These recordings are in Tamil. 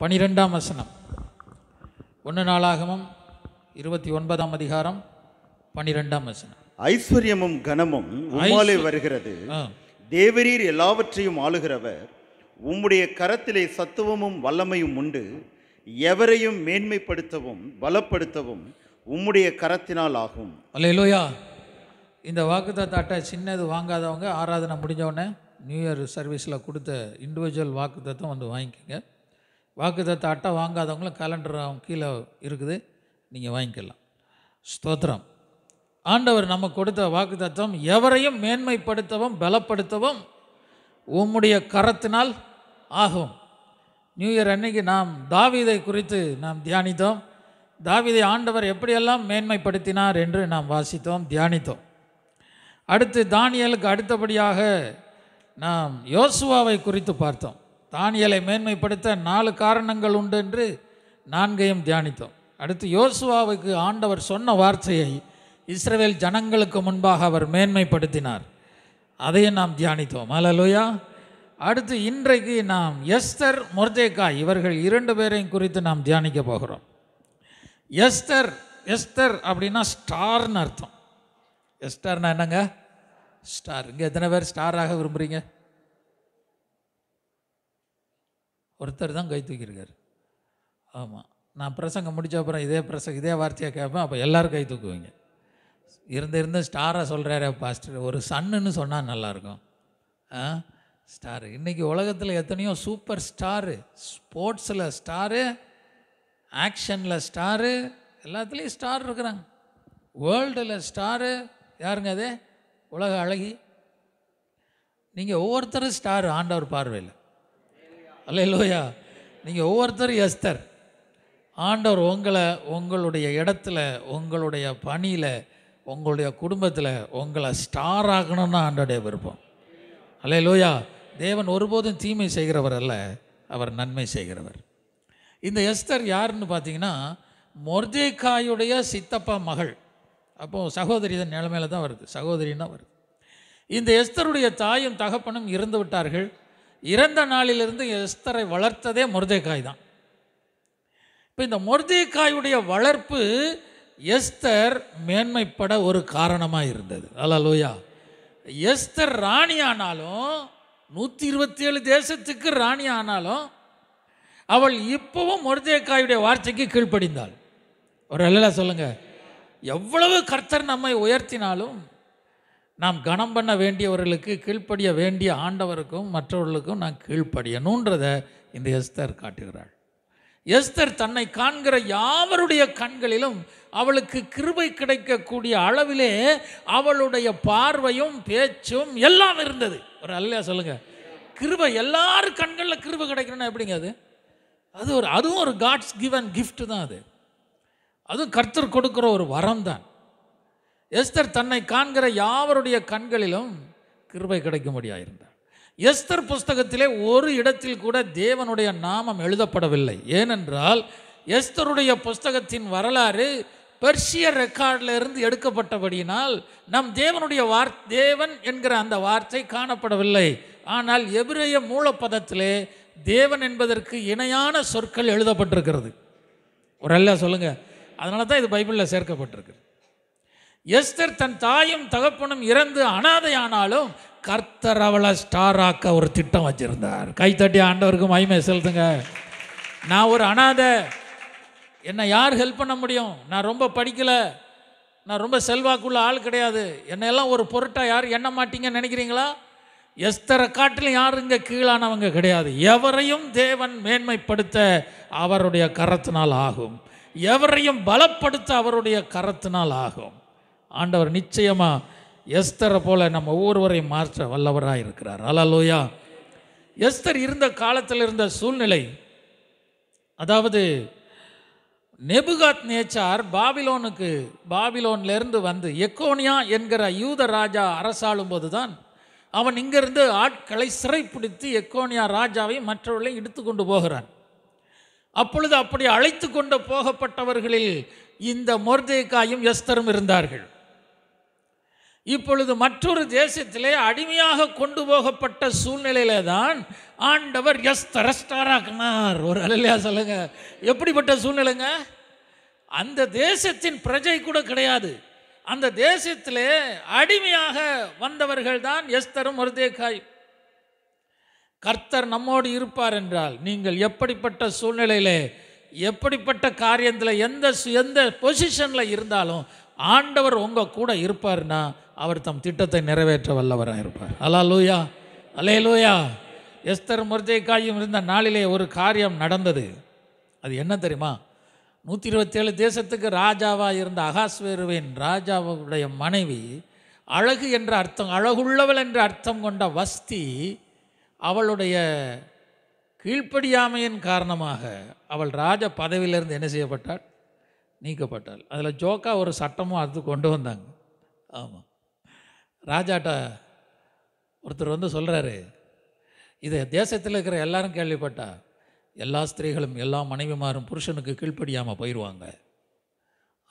பனிரெண்டாம் வசனம் ஒன்று நாளாகமும் இருபத்தி ஒன்பதாம் அதிகாரம் பனிரெண்டாம் வசனம் ஐஸ்வர்யமும் கனமும் உம்மாலே வருகிறது தேவரீர் எல்லாவற்றையும் ஆளுகிறவர் உம்முடைய கரத்திலே சத்துவமும் வல்லமையும் உண்டு எவரையும் மேன்மைப்படுத்தவும் பலப்படுத்தவும் உம்முடைய கரத்தினால் ஆகும் அல்லையிலோயா இந்த வாக்குத்தத்தாட்டை சின்னது வாங்காதவங்க ஆராதனை முடிஞ்சவுடனே நியூ இயர் சர்வீஸில் கொடுத்த இண்டிவிஜுவல் தத்தம் வந்து வாங்கிக்கோங்க வாக்குத்தத்த அட்டை வாங்காதவங்களும் கேலண்டர் கீழே இருக்குது நீங்கள் வாங்கிக்கலாம் ஸ்தோத்திரம் ஆண்டவர் நம்ம கொடுத்த வாக்குத்தத்தம் எவரையும் மேன்மைப்படுத்தவும் பலப்படுத்தவும் உம்முடைய கரத்தினால் ஆகும் நியூ இயர் அன்னைக்கு நாம் தாவிதை குறித்து நாம் தியானித்தோம் தாவிதை ஆண்டவர் எப்படியெல்லாம் மேன்மைப்படுத்தினார் என்று நாம் வாசித்தோம் தியானித்தோம் அடுத்து தானியலுக்கு அடுத்தபடியாக நாம் யோசுவாவை குறித்து பார்த்தோம் தானியலை மேன்மைப்படுத்த நாலு காரணங்கள் உண்டு என்று நான்கையும் தியானித்தோம் அடுத்து யோசுவாவுக்கு ஆண்டவர் சொன்ன வார்த்தையை இஸ்ரேல் ஜனங்களுக்கு முன்பாக அவர் மேன்மைப்படுத்தினார் அதையும் நாம் தியானித்தோம் அலலுயா அடுத்து இன்றைக்கு நாம் எஸ்தர் முர்ஜேகா இவர்கள் இரண்டு பேரையும் குறித்து நாம் தியானிக்க போகிறோம் எஸ்தர் எஸ்தர் அப்படின்னா ஸ்டார்னு அர்த்தம் எஸ்டர்னா என்னங்க ஸ்டார் இங்கே எத்தனை பேர் ஸ்டாராக விரும்புகிறீங்க ஒருத்தர் தான் கை தூக்கியிருக்கார் ஆமாம் நான் பிரசங்கம் முடித்த அப்புறம் இதே பிரசங்க இதே வார்த்தையாக கேட்பேன் அப்போ எல்லோரும் கை தூக்குவீங்க இருந்து இருந்து ஸ்டாராக சொல்கிறாரு பாஸ்டர் ஒரு சன்னுன்னு சொன்னால் நல்லாயிருக்கும் ஆ ஸ்டாரு இன்றைக்கி உலகத்தில் எத்தனையோ சூப்பர் ஸ்டாரு ஸ்போர்ட்ஸில் ஸ்டாரு ஆக்ஷனில் ஸ்டாரு எல்லாத்துலேயும் ஸ்டார் இருக்கிறாங்க வேர்ல்டில் ஸ்டாரு யாருங்க அதே உலக அழகி நீங்கள் ஒவ்வொருத்தரும் ஸ்டார் ஆண்டவர் பார்வையில் அல்ல இல்லையா நீங்கள் ஒவ்வொருத்தரும் எஸ்தர் ஆண்டவர் உங்களை உங்களுடைய இடத்துல உங்களுடைய பணியில் உங்களுடைய குடும்பத்தில் உங்களை ஸ்டார் ஆகணும்னு ஆண்டோடைய விருப்பம் அல்ல லோயா தேவன் ஒருபோதும் தீமை செய்கிறவர் அல்ல அவர் நன்மை செய்கிறவர் இந்த எஸ்தர் யாருன்னு பார்த்தீங்கன்னா மொர்தேக்காயுடைய சித்தப்பா மகள் அப்போது சகோதரி தான் நிலைமையில தான் வருது சகோதரின்னு வருது இந்த எஸ்தருடைய தாயும் தகப்பனும் இருந்து விட்டார்கள் இறந்த நாளிலிருந்து எஸ்தரை வளர்த்ததே முருதேக்காய் தான் இப்போ இந்த முருதேக்காயுடைய வளர்ப்பு எஸ்தர் மேன்மைப்பட ஒரு காரணமாக இருந்தது லோயா எஸ்தர் ராணி ஆனாலும் நூற்றி இருபத்தி ஏழு தேசத்துக்கு ராணி ஆனாலும் அவள் இப்போவும் முருதேக்காயுடைய வார்த்தைக்கு கீழ்ப்படிந்தாள் ஒரு அல்ல சொல்லுங்கள் எவ்வளவு கர்த்தர் நம்மை உயர்த்தினாலும் நாம் கணம் பண்ண வேண்டியவர்களுக்கு கீழ்ப்படிய வேண்டிய ஆண்டவருக்கும் மற்றவர்களுக்கும் நான் கீழ்ப்படியணுன்றதை இந்த எஸ்தர் காட்டுகிறாள் எஸ்தர் தன்னை காண்கிற யாவருடைய கண்களிலும் அவளுக்கு கிருபை கிடைக்கக்கூடிய அளவிலே அவளுடைய பார்வையும் பேச்சும் எல்லாம் இருந்தது ஒரு அல்லையா சொல்லுங்கள் கிருபை எல்லாரும் கண்களில் கிருபை கிடைக்கணும்னா எப்படிங்க அது அது ஒரு அதுவும் ஒரு காட்ஸ் கிவன் கிஃப்ட் தான் அது அதுவும் கர்த்தர் கொடுக்குற ஒரு வரம் தான் எஸ்தர் தன்னை காண்கிற யாவருடைய கண்களிலும் கிருபை கிடைக்கும்படியாக இருந்தார் எஸ்தர் புஸ்தகத்திலே ஒரு இடத்தில் கூட தேவனுடைய நாமம் எழுதப்படவில்லை ஏனென்றால் எஸ்தருடைய புஸ்தகத்தின் வரலாறு பெர்ஷிய ரெக்கார்டில் இருந்து எடுக்கப்பட்டபடியினால் நம் தேவனுடைய வார் தேவன் என்கிற அந்த வார்த்தை காணப்படவில்லை ஆனால் எபிரேய மூலப்பதத்திலே தேவன் என்பதற்கு இணையான சொற்கள் எழுதப்பட்டிருக்கிறது ஒரு சொல்லுங்கள் அதனால தான் இது பைபிளில் சேர்க்கப்பட்டிருக்கு எஸ்தர் தன் தாயும் தகப்பனும் இறந்து அனாதையானாலும் கர்த்தர் அவளை ஸ்டாராக்க ஒரு திட்டம் வச்சுருந்தார் கைத்தட்டி ஆண்டவருக்கு மயிமை செலுத்துங்க நான் ஒரு அனாதை என்னை யார் ஹெல்ப் பண்ண முடியும் நான் ரொம்ப படிக்கலை நான் ரொம்ப செல்வாக்குள்ள ஆள் கிடையாது என்னையெல்லாம் ஒரு பொருட்டாக யார் எண்ண மாட்டீங்கன்னு நினைக்கிறீங்களா எஸ்தரை காட்டிலும் யாரும் இங்கே கீழானவங்க கிடையாது எவரையும் தேவன் மேன்மைப்படுத்த அவருடைய கரத்தினால் ஆகும் எவரையும் பலப்படுத்த அவருடைய கரத்தினால் ஆகும் ஆண்டவர் நிச்சயமாக எஸ்தரை போல நம்ம ஒவ்வொருவரையும் மாற்ற வல்லவராக இருக்கிறார் அலலோயா எஸ்தர் இருந்த காலத்தில் இருந்த சூழ்நிலை அதாவது நெபுகாத் நேச்சார் பாபிலோனுக்கு பாபிலோன்லேருந்து வந்து எக்கோனியா என்கிற யூத ராஜா அரசாளும் போது தான் அவன் இங்கிருந்து ஆட்களை சிறைப்பிடித்து எக்கோனியா ராஜாவை மற்றவர்களை இழுத்து கொண்டு போகிறான் அப்பொழுது அப்படி அழைத்து கொண்டு போகப்பட்டவர்களில் இந்த மொர்தேக்காயும் எஸ்தரும் இருந்தார்கள் இப்பொழுது மற்றொரு தேசத்திலே அடிமையாக கொண்டு போகப்பட்ட சூழ்நிலையில தான் ஆண்டவர் எஸ் தரஸ்டாராக்னார் ஒரு அலையா சொல்லுங்க எப்படிப்பட்ட சூழ்நிலைங்க அந்த தேசத்தின் பிரஜை கூட கிடையாது அந்த தேசத்திலே அடிமையாக வந்தவர்கள் தான் எஸ்தரும் மருதேக்காய் கர்த்தர் நம்மோடு இருப்பார் என்றால் நீங்கள் எப்படிப்பட்ட சூழ்நிலையிலே எப்படிப்பட்ட காரியத்தில் எந்த எந்த பொசிஷனில் இருந்தாலும் ஆண்டவர் உங்கள் கூட இருப்பார்னா அவர் தம் திட்டத்தை நிறைவேற்ற வல்லவராக இருப்பார் அலா லூயா அலே லூயா எஸ்தர் முர்ஜைக்காயும் இருந்த நாளிலே ஒரு காரியம் நடந்தது அது என்ன தெரியுமா நூற்றி இருபத்தேழு தேசத்துக்கு ராஜாவாக இருந்த அகாஸ்வேருவின் ராஜாவுடைய மனைவி அழகு என்ற அர்த்தம் அழகுள்ளவள் என்ற அர்த்தம் கொண்ட வஸ்தி அவளுடைய கீழ்ப்படியாமையின் காரணமாக அவள் ராஜ பதவியிலிருந்து என்ன செய்யப்பட்டாள் நீக்கப்பட்டாள் அதில் ஜோக்கா ஒரு சட்டமும் அது கொண்டு வந்தாங்க ஆமாம் ராஜாட்ட ஒருத்தர் வந்து சொல்கிறாரு இது தேசத்தில் இருக்கிற எல்லாரும் கேள்விப்பட்டா எல்லா ஸ்திரீகளும் எல்லா மனைவிமாரும் புருஷனுக்கு கீழ்ப்படியாமல் போயிடுவாங்க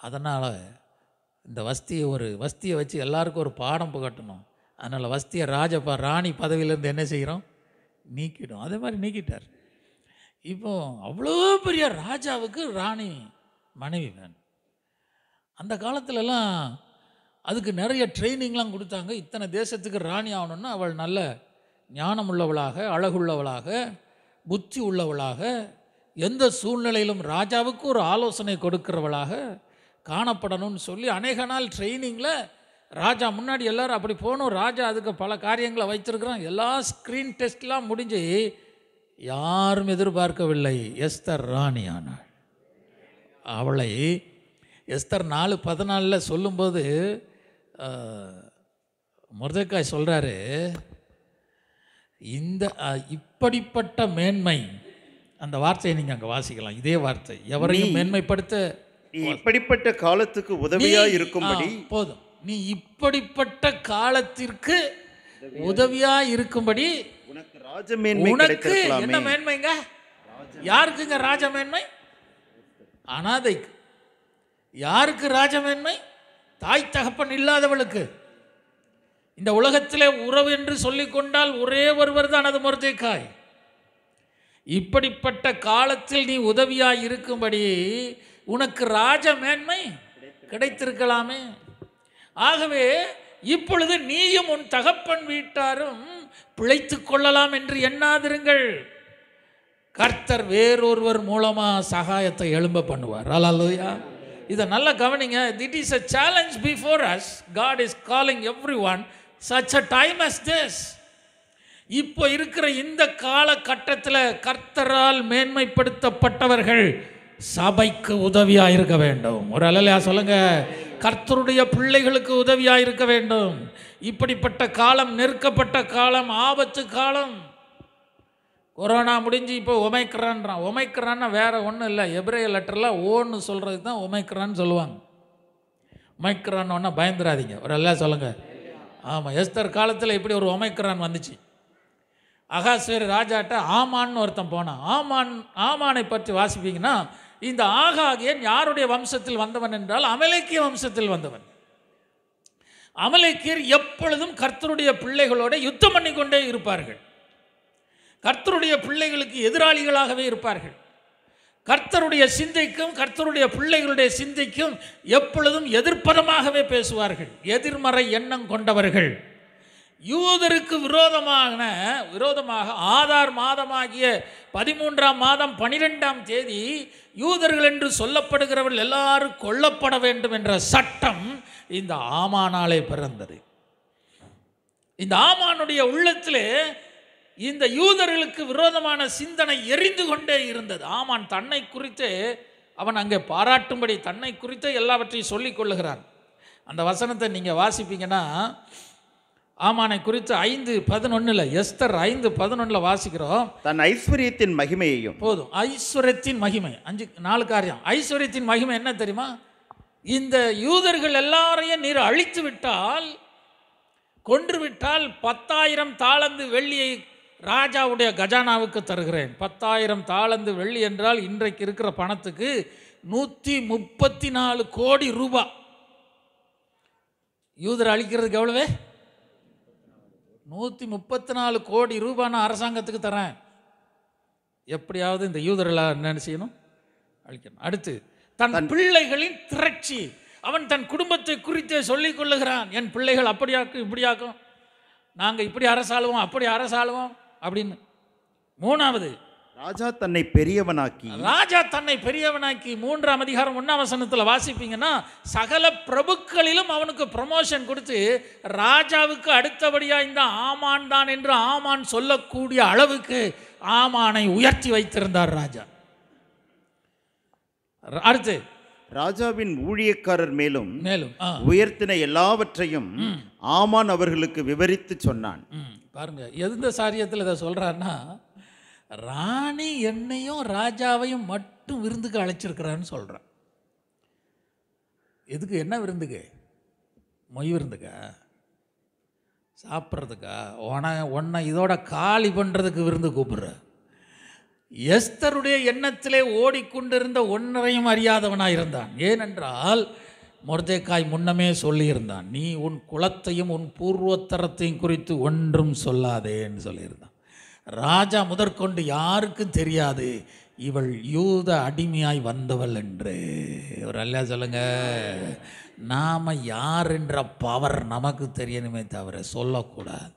அதனால் இந்த வஸ்தியை ஒரு வஸ்தியை வச்சு எல்லாருக்கும் ஒரு பாடம் புகட்டணும் அதனால் வஸ்தியை ராஜப்பா ராணி பதவியிலேருந்து என்ன செய்கிறோம் நீக்கிடும் அதே மாதிரி நீக்கிட்டார் இப்போ அவ்வளோ பெரிய ராஜாவுக்கு ராணி மனைவி வேணும் அந்த காலத்துலலாம் அதுக்கு நிறைய ட்ரைனிங்லாம் கொடுத்தாங்க இத்தனை தேசத்துக்கு ராணி ஆகணும்னா அவள் நல்ல ஞானம் உள்ளவளாக அழகுள்ளவளாக புத்தி உள்ளவளாக எந்த சூழ்நிலையிலும் ராஜாவுக்கு ஒரு ஆலோசனை கொடுக்கிறவளாக காணப்படணும்னு சொல்லி அநேக நாள் ட்ரைனிங்கில் ராஜா முன்னாடி எல்லோரும் அப்படி போகணும் ராஜா அதுக்கு பல காரியங்களை வைத்திருக்கிறான் எல்லா ஸ்க்ரீன் டெஸ்ட்லாம் முடிஞ்சு யாரும் எதிர்பார்க்கவில்லை எஸ்தர் ராணி ஆனாள் அவளை எஸ்தர் நாலு பதினாலில் சொல்லும்போது முருதக்காய் சொல்கிறாரு இந்த இப்படிப்பட்ட மேன்மை அந்த வார்த்தையை நீங்கள் அங்கே வாசிக்கலாம் இதே வார்த்தை எவரையும் மேன்மைப்படுத்த இப்படிப்பட்ட காலத்துக்கு உதவியாக இருக்கும்படி போதும் நீ இப்படிப்பட்ட காலத்திற்கு உதவியா இருக்கும்படி உனக்கு ராஜ மேன்மை உனக்கு என்ன மேன்மைங்க யாருக்குங்க ராஜ மேன்மை அனாதைக்கு யாருக்கு ராஜ மேன்மை தாய் தகப்பன் இல்லாதவளுக்கு இந்த உலகத்திலே உறவு என்று சொல்லிக்கொண்டால் ஒரே ஒருவர் தான் அது மருதேக்காய் இப்படிப்பட்ட காலத்தில் நீ உதவியாய் இருக்கும்படி உனக்கு ராஜ மேன்மை கிடைத்திருக்கலாமே ஆகவே இப்பொழுது நீயும் உன் தகப்பன் வீட்டாரும் பிழைத்து கொள்ளலாம் என்று எண்ணாதிருங்கள் கர்த்தர் வேறொருவர் மூலமாக சகாயத்தை எழும்ப பண்ணுவார் அலாலுயா இதை நல்லா கவனிங்க that is a challenge before us God is calling everyone such a time as this இப்போ இருக்கிற இந்த காலகட்டத்தில் கர்த்தரால் மேன்மைப்படுத்தப்பட்டவர்கள் சபைக்கு உதவியாக இருக்க வேண்டும் ஒரு அலலையா சொல்லுங்க கர்த்தருடைய பிள்ளைகளுக்கு உதவியாக இருக்க வேண்டும் இப்படிப்பட்ட காலம் நெருக்கப்பட்ட காலம் ஆபத்து காலம் கொரோனா முடிஞ்சு இப்போ உமைக்கிறான்றான் உமைக்கிறான்னா வேறு ஒன்றும் இல்லை எப்ரே லெட்டரில் ஓன்னு சொல்கிறது தான் உமைக்கிறான்னு சொல்லுவாங்க ஒமைக்கிறான்னு ஒன்றா பயந்துடாதீங்க ஒரு எல்லாம் சொல்லுங்கள் ஆமாம் எஸ்தர் காலத்தில் இப்படி ஒரு உமைக்கிறான் வந்துச்சு அகாஸ்வரி ராஜாட்ட ஆமான்னு ஒருத்தன் போனான் ஆமான் ஆமானை பற்றி வாசிப்பீங்கன்னா இந்த ஆகாகியன் யாருடைய வம்சத்தில் வந்தவன் என்றால் அமலேக்கிய வம்சத்தில் வந்தவன் அமலேக்கியர் எப்பொழுதும் கர்த்தருடைய பிள்ளைகளோட யுத்தம் பண்ணி கொண்டே இருப்பார்கள் கர்த்தருடைய பிள்ளைகளுக்கு எதிராளிகளாகவே இருப்பார்கள் கர்த்தருடைய சிந்தைக்கும் கர்த்தருடைய பிள்ளைகளுடைய சிந்தைக்கும் எப்பொழுதும் எதிர்ப்பதமாகவே பேசுவார்கள் எதிர்மறை எண்ணம் கொண்டவர்கள் யூதருக்கு விரோதமான விரோதமாக ஆதார் மாதமாகிய பதிமூன்றாம் மாதம் பனிரெண்டாம் தேதி யூதர்கள் என்று சொல்லப்படுகிறவர்கள் எல்லாரும் கொல்லப்பட வேண்டும் என்ற சட்டம் இந்த ஆமானாலே பிறந்தது இந்த ஆமானுடைய உள்ளத்திலே இந்த யூதர்களுக்கு விரோதமான சிந்தனை எரிந்து கொண்டே இருந்தது ஆமான் தன்னை குறித்து அவன் அங்கே பாராட்டும்படி தன்னை குறித்து எல்லாவற்றையும் சொல்லி கொள்ளுகிறான் அந்த வசனத்தை நீங்கள் வாசிப்பீங்கன்னா ஆமானை குறித்து ஐந்து பதினொன்னுல எஸ்தர் ஐந்து பதினொன்னுல வாசிக்கிறோம் தன் ஐஸ்வர்யத்தின் மகிமையையும் போதும் ஐஸ்வர்யத்தின் மகிமை அஞ்சு நாலு காரியம் ஐஸ்வர்யத்தின் மகிமை என்ன தெரியுமா இந்த யூதர்கள் எல்லாரையும் நீர் அழித்து விட்டால் கொன்று விட்டால் பத்தாயிரம் தாளந்து வெள்ளியை ராஜாவுடைய கஜானாவுக்கு தருகிறேன் பத்தாயிரம் தாளந்து வெள்ளி என்றால் இன்றைக்கு இருக்கிற பணத்துக்கு நூற்றி முப்பத்தி நாலு கோடி ரூபா யூதர் அழிக்கிறதுக்கு எவ்வளவு நூற்றி முப்பத்தி நாலு கோடி ரூபா நான் அரசாங்கத்துக்கு தரேன் எப்படியாவது இந்த யூதரெல்லாம் என்ன செய்யணும் அழிக்கணும் அடுத்து தன் பிள்ளைகளின் திரட்சி அவன் தன் குடும்பத்தை குறித்து சொல்லிக் கொள்ளுகிறான் என் பிள்ளைகள் அப்படியாக்கும் இப்படியாக்கும் நாங்கள் இப்படி அரசாளுவோம் அப்படி அரசாளுவோம் அப்படின்னு மூணாவது ராஜா தன்னை பெரியவனாக்கி ராஜா தன்னை பெரியவனாக்கி மூன்றாம் அதிகாரம் ஒன்றாம் வசனத்தில் வாசிப்பீங்கன்னா சகல பிரபுக்களிலும் அவனுக்கு ப்ரமோஷன் கொடுத்து ராஜாவுக்கு அடுத்தபடியாக இந்த ஆமான் தான் என்று ஆமான் சொல்லக்கூடிய அளவுக்கு ஆமானை உயர்த்தி வைத்திருந்தார் ராஜா அடுத்து ராஜாவின் ஊழியக்காரர் மேலும் மேலும் உயர்த்தின எல்லாவற்றையும் ஆமான் அவர்களுக்கு விவரித்து சொன்னான் பாருங்க எந்த சாரியத்தில் இதை சொல்கிறான்னா ராணி என்னையும் ராஜாவையும் மட்டும் விருந்துக்கு அழைச்சிருக்கிறான்னு சொல்கிறான் எதுக்கு என்ன விருந்துக்கு மொய் விருந்துக்கா சாப்பிட்றதுக்கா உன உன்னை இதோட காலி பண்ணுறதுக்கு விருந்து கூப்பிட்ற எஸ்தருடைய எண்ணத்திலே ஓடிக்கொண்டிருந்த ஒன்றரையும் அறியாதவனாக இருந்தான் ஏனென்றால் மொர்தேக்காய் முன்னமே சொல்லியிருந்தான் நீ உன் குலத்தையும் உன் பூர்வோத்தரத்தையும் குறித்து ஒன்றும் சொல்லாதேன்னு சொல்லியிருந்தான் ராஜா முதற்கொண்டு யாருக்கும் தெரியாது இவள் யூத அடிமையாய் வந்தவள் என்று ஒரு அல்ல சொல்லுங்க நாம் யாருன்ற பவர் நமக்கு தெரியணுமே தவிர சொல்லக்கூடாது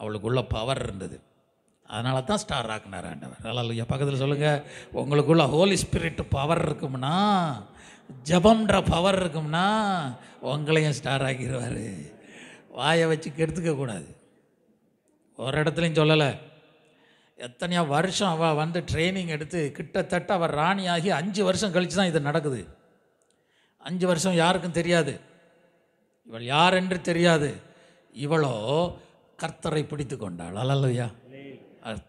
அவளுக்குள்ள பவர் இருந்தது அதனால தான் ஸ்டார் ஆக்குனார் ஆண்டவர் அல்லையா பக்கத்தில் சொல்லுங்கள் உங்களுக்குள்ள ஹோலி ஸ்பிரிட் பவர் இருக்கும்னா ஜபம்ன்ற பவர் இருக்கும்னா உங்களையும் ஸ்டார் ஆக்கிடுவார் வாயை வச்சு கெடுத்துக்க கூடாது ஒரு இடத்துலையும் சொல்லலை எத்தனையோ வருஷம் அவள் வந்து ட்ரைனிங் எடுத்து கிட்டத்தட்ட அவர் ராணி ஆகி அஞ்சு வருஷம் கழித்து தான் இது நடக்குது அஞ்சு வருஷம் யாருக்கும் தெரியாது இவள் யார் என்று தெரியாது இவளோ கர்த்தரை பிடித்து கொண்டாள் அலல்லையா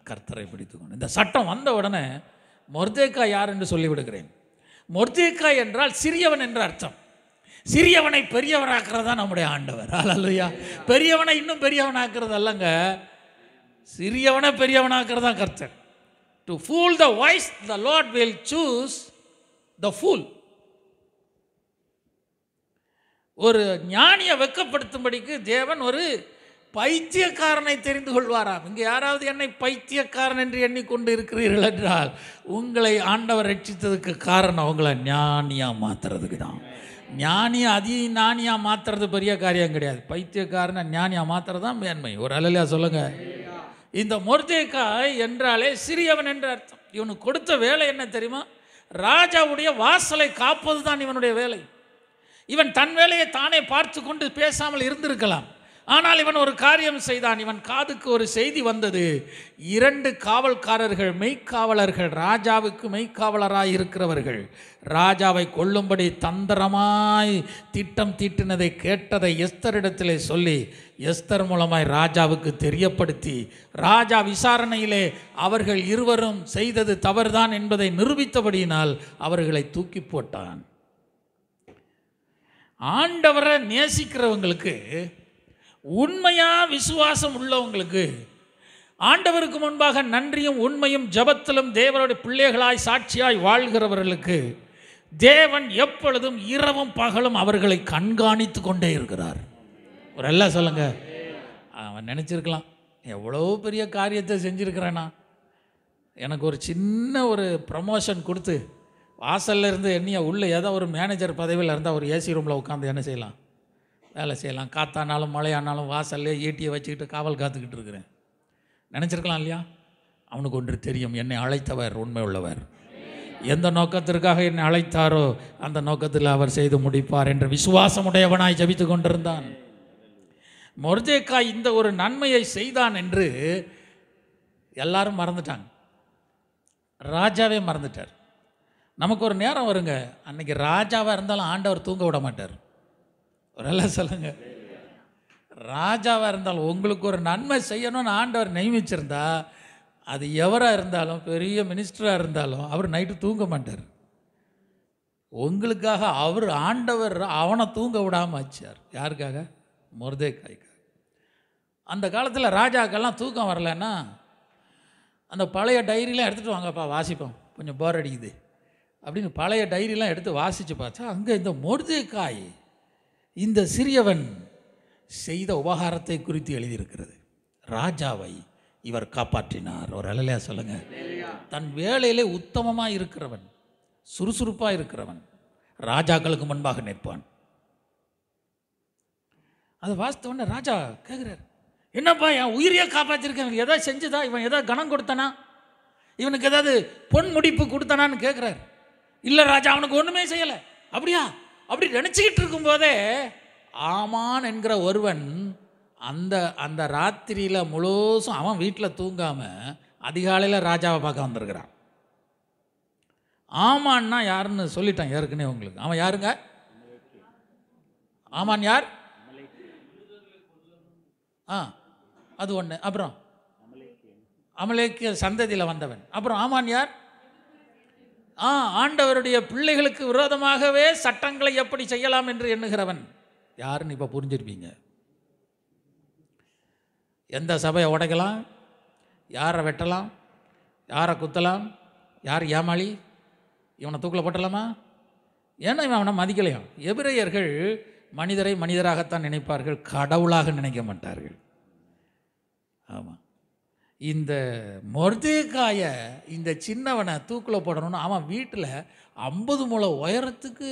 கர்த்தரை பிடித்து கொண்டு இந்த சட்டம் வந்த உடனே மொர்தேக்கா யார் என்று சொல்லிவிடுகிறேன் மொர்தேக்காய் என்றால் சிறியவன் என்ற அர்த்தம் சிறியவனை பெரியவனாக்குறது தான் நம்முடைய ஆண்டவர் அல்லையா பெரியவனை இன்னும் பெரியவனாக்குறது அல்லங்க சிறியவனை பெரியவனாக்குறது தான் கர்த்தர் to fool the wise the Lord will choose the fool ஒரு ஞானியை வெக்கப்படுத்தும்படிக்கு தேவன் ஒரு பைத்தியக்காரனை தெரிந்து கொள்வாராம் இங்கே யாராவது என்னை பைத்தியக்காரன் என்று எண்ணிக்கொண்டு இருக்கிறீர்கள் என்றால் உங்களை ஆண்டவர் ரட்சித்ததுக்கு காரணம் உங்களை ஞானியாக மாற்றுறதுக்கு தான் ஞானியாக அதி ஞானியாக மாற்றுறது பெரிய காரியம் கிடையாது பைத்தியக்காரனை ஞானியாக மாற்றுறது தான் மேன்மை ஒரு அலையா சொல்லுங்கள் இந்த மொர்தேக்காய் என்றாலே சிறியவன் என்ற அர்த்தம் இவனுக்கு கொடுத்த வேலை என்ன தெரியுமா ராஜாவுடைய வாசலை காப்பது தான் இவனுடைய வேலை இவன் தன் வேலையை தானே பார்த்து கொண்டு பேசாமல் இருந்திருக்கலாம் ஆனால் இவன் ஒரு காரியம் செய்தான் இவன் காதுக்கு ஒரு செய்தி வந்தது இரண்டு காவல்காரர்கள் மெய்க்காவலர்கள் ராஜாவுக்கு மெய்க்காவலராய் இருக்கிறவர்கள் ராஜாவை கொல்லும்படி தந்திரமாய் திட்டம் தீட்டினதை கேட்டதை எஸ்தரிடத்திலே சொல்லி எஸ்தர் மூலமாய் ராஜாவுக்கு தெரியப்படுத்தி ராஜா விசாரணையிலே அவர்கள் இருவரும் செய்தது தவறுதான் என்பதை நிரூபித்தபடியினால் அவர்களை தூக்கி போட்டான் ஆண்டவரை நேசிக்கிறவங்களுக்கு உண்மையாக விசுவாசம் உள்ளவங்களுக்கு ஆண்டவருக்கு முன்பாக நன்றியும் உண்மையும் ஜபத்திலும் தேவனுடைய பிள்ளைகளாய் சாட்சியாய் வாழ்கிறவர்களுக்கு தேவன் எப்பொழுதும் இரவும் பகலும் அவர்களை கண்காணித்து கொண்டே இருக்கிறார் ஒரு எல்லாம் சொல்லுங்க அவன் நினச்சிருக்கலாம் எவ்வளோ பெரிய காரியத்தை செஞ்சுருக்கிறேனா எனக்கு ஒரு சின்ன ஒரு ப்ரமோஷன் கொடுத்து வாசல்ல இருந்து என்னையா உள்ளே ஏதோ ஒரு மேனேஜர் பதவியில் இருந்தால் ஒரு ஏசி ரூமில் உட்காந்து என்ன செய்யலாம் வேலை செய்யலாம் காத்தானாலும் மழையானாலும் வாசல்லே ஈட்டியை வச்சுக்கிட்டு காவல் காத்துக்கிட்டு இருக்கிறேன் நினச்சிருக்கலாம் இல்லையா அவனுக்கு ஒன்று தெரியும் என்னை அழைத்தவர் உண்மை உள்ளவர் எந்த நோக்கத்திற்காக என்னை அழைத்தாரோ அந்த நோக்கத்தில் அவர் செய்து முடிப்பார் என்று விசுவாசமுடையவனாய் ஜபித்து கொண்டிருந்தான் மொர்ஜேக்கா இந்த ஒரு நன்மையை செய்தான் என்று எல்லாரும் மறந்துட்டாங்க ராஜாவே மறந்துட்டார் நமக்கு ஒரு நேரம் வருங்க அன்னைக்கு ராஜாவாக இருந்தாலும் ஆண்டவர் தூங்க விட மாட்டார் நல்லா சொல்லுங்க ராஜாவாக இருந்தாலும் உங்களுக்கு ஒரு நன்மை செய்யணும்னு ஆண்டவர் நியமிச்சிருந்தா அது எவராக இருந்தாலும் பெரிய மினிஸ்டராக இருந்தாலும் அவர் நைட்டு தூங்க மாட்டார் உங்களுக்காக அவர் ஆண்டவர் அவனை தூங்க விடாமல் ஆச்சார் யாருக்காக முருதேக்காய்க்காக அந்த காலத்தில் ராஜாக்கெல்லாம் தூக்கம் வரலன்னா அந்த பழைய டைரிலாம் எடுத்துகிட்டு வாங்கப்பா வாசிப்போம் கொஞ்சம் போர் அடிக்குது அப்படின்னு பழைய டைரிலாம் எடுத்து வாசித்து பார்த்தா அங்கே இந்த காய் இந்த சிறியவன் செய்த உபகாரத்தை குறித்து எழுதியிருக்கிறது ராஜாவை இவர் காப்பாற்றினார் ஒரு அழலையா சொல்லுங்க தன் வேலையிலே உத்தமமாக இருக்கிறவன் சுறுசுறுப்பாக இருக்கிறவன் ராஜாக்களுக்கு முன்பாக நிற்பான் அது வாஸ்தவன்னு ராஜா கேட்குறார் என்னப்பா என் உயிரியை காப்பாற்றிருக்கேன் எதாவது செஞ்சுதா இவன் எதாவது கணம் கொடுத்தனா இவனுக்கு ஏதாவது பொன் முடிப்பு கொடுத்தனான்னு கேட்குறாரு இல்லை ராஜா அவனுக்கு ஒன்றுமே செய்யலை அப்படியா அப்படி நினச்சிக்கிட்டு இருக்கும்போதே ஆமான் என்கிற ஒருவன் அந்த அந்த ராத்திரியில் முழுசும் அவன் வீட்டில் தூங்காமல் அதிகாலையில் ராஜாவை பார்க்க வந்திருக்கிறான் ஆமான்னா யாருன்னு சொல்லிட்டான் ஏற்கனவே உங்களுக்கு அவன் யாருங்க ஆமான் யார் ஆ அது ஒன்று அப்புறம் அமலேக்கிய சந்ததியில் வந்தவன் அப்புறம் ஆமான் யார் ஆ ஆண்டவருடைய பிள்ளைகளுக்கு விரோதமாகவே சட்டங்களை எப்படி செய்யலாம் என்று எண்ணுகிறவன் யாருன்னு இப்போ புரிஞ்சிருப்பீங்க எந்த சபையை உடைக்கலாம் யாரை வெட்டலாம் யாரை குத்தலாம் யார் ஏமாளி இவனை தூக்கில் போட்டலாமா ஏன்னா இவன் அவனை மதிக்கலையும் எபிரேயர்கள் மனிதரை மனிதராகத்தான் நினைப்பார்கள் கடவுளாக நினைக்க மாட்டார்கள் ஆமாம் இந்த மொர்தேக்காய இந்த சின்னவனை தூக்கில் போடணும்னு அவன் வீட்டில் ஐம்பது முளை உயரத்துக்கு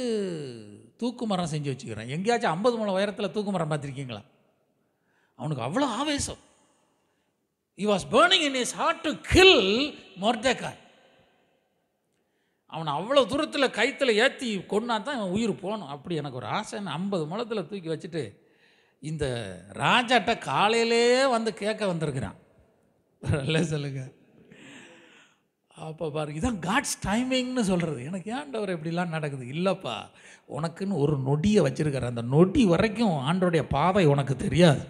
தூக்கு மரம் செஞ்சு வச்சுக்கிறான் எங்கேயாச்சும் ஐம்பது முளை உயரத்தில் தூக்கு மரம் பார்த்துருக்கீங்களா அவனுக்கு அவ்வளோ ஆவேசம் he was burning in his heart to kill Mordecai அவனை அவ்வளோ தூரத்தில் கைத்தில் ஏற்றி கொண்டா தான் இவன் உயிர் போகணும் அப்படி எனக்கு ஒரு ஆசை ஐம்பது முளத்தில் தூக்கி வச்சுட்டு இந்த ராஜாட்ட காலையிலே வந்து கேட்க வந்திருக்கிறான் நல்லா சொல்லுங்க அப்போ பாருங்க இதான் காட்ஸ் டைமிங்னு சொல்கிறது எனக்கு ஏன்டவர் இப்படிலாம் நடக்குது இல்லைப்பா உனக்குன்னு ஒரு நொடியை வச்சுருக்கிற அந்த நொடி வரைக்கும் ஆண்டோடைய பாதை உனக்கு தெரியாது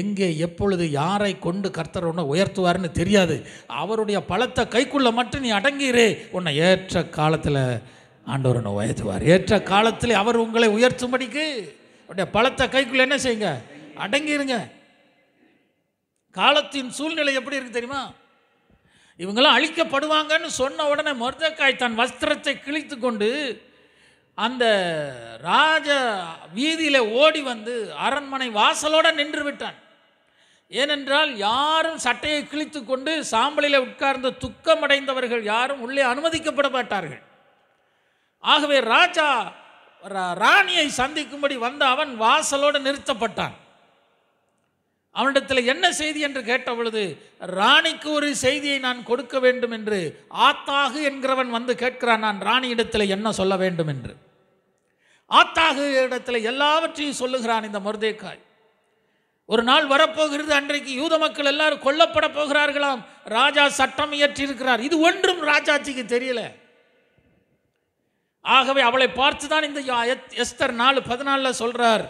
எங்கே எப்பொழுது யாரை கொண்டு கர்த்தர் உன்னை உயர்த்துவார்னு தெரியாது அவருடைய பலத்தை கைக்குள்ளே மட்டும் நீ அடங்கிறே உன்னை ஏற்ற காலத்தில் ஆண்டவர் உன்னை உயர்த்துவார் ஏற்ற காலத்தில் அவர் உங்களை உயர்த்தும்படிக்கு உடைய பலத்தை கைக்குள்ளே என்ன செய்யுங்க அடங்கிருங்க காலத்தின் சூழ்நிலை எப்படி இருக்குது தெரியுமா இவங்களாம் அழிக்கப்படுவாங்கன்னு சொன்ன உடனே மருதக்காய் தன் வஸ்திரத்தை கிழித்து கொண்டு அந்த ராஜ வீதியில் ஓடி வந்து அரண்மனை வாசலோடு நின்று விட்டான் ஏனென்றால் யாரும் சட்டையை கிழித்து கொண்டு சாம்பலில் உட்கார்ந்த துக்கமடைந்தவர்கள் யாரும் உள்ளே அனுமதிக்கப்பட மாட்டார்கள் ஆகவே ராஜா ராணியை சந்திக்கும்படி வந்த அவன் வாசலோடு நிறுத்தப்பட்டான் அவனிடத்தில் என்ன செய்தி என்று கேட்ட பொழுது ராணிக்கு ஒரு செய்தியை நான் கொடுக்க வேண்டும் என்று ஆத்தாகு என்கிறவன் வந்து கேட்கிறான் நான் ராணியிடத்தில் என்ன சொல்ல வேண்டும் என்று ஆத்தாகு இடத்துல எல்லாவற்றையும் சொல்லுகிறான் இந்த மருதேக்காய் ஒரு நாள் வரப்போகிறது அன்றைக்கு யூத மக்கள் எல்லாரும் கொல்லப்பட போகிறார்களாம் ராஜா சட்டம் இயற்றி இருக்கிறார் இது ஒன்றும் ராஜாஜிக்கு தெரியல ஆகவே அவளை பார்த்து தான் இந்த எஸ்தர் நாலு பதினாலில் சொல்கிறார்